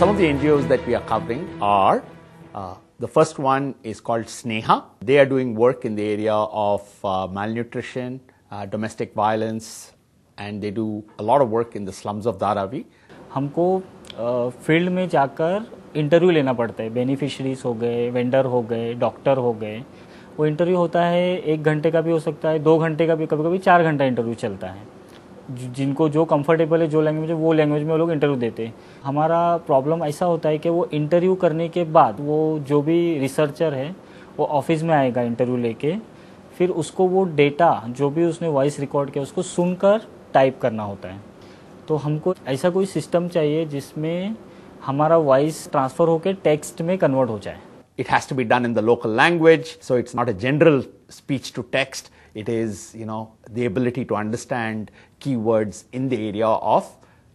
Some of the NGOs that we are covering are uh, the first one is called Sneha. They are doing work in the area of uh, malnutrition, uh, domestic violence, and they do a lot of work in the slums of Dharavi. हमको uh, field में जाकर interview लेना पड़ता है beneficiaries हो गए vendor हो गए डॉक्टर हो गए वो इंटरव्यू होता है एक घंटे का भी हो सकता है दो घंटे का भी कभी कभी चार घंटा इंटरव्यू चलता है जिनको जो कंफर्टेबल है जो लैंग्वेज है वो लैंग्वेज में वो लोग इंटरव्यू देते हैं हमारा प्रॉब्लम ऐसा होता है कि वो इंटरव्यू करने के बाद वो जो भी रिसर्चर है वो ऑफिस में आएगा इंटरव्यू लेके फिर उसको वो डेटा जो भी उसने वॉइस रिकॉर्ड किया उसको सुनकर टाइप करना होता है तो हमको ऐसा कोई सिस्टम चाहिए जिसमें हमारा वॉइस ट्रांसफ़र होकर टेक्स्ट में कन्वर्ट हो जाए it has to be done in the local language so it's not a general speech to It is, you know, the ability to understand keywords in the area of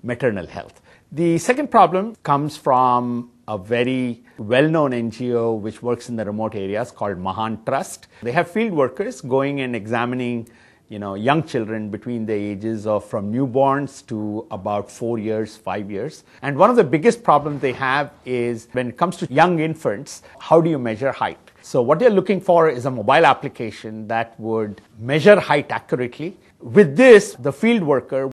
maternal health. The second problem comes from a very well-known NGO which works in the remote areas called Mahan Trust. They have field workers going and examining you know, young children between the ages of from newborns to about four years, five years. And one of the biggest problems they have is when it comes to young infants, how do you measure height? So what they're looking for is a mobile application that would measure height accurately. With this, the field worker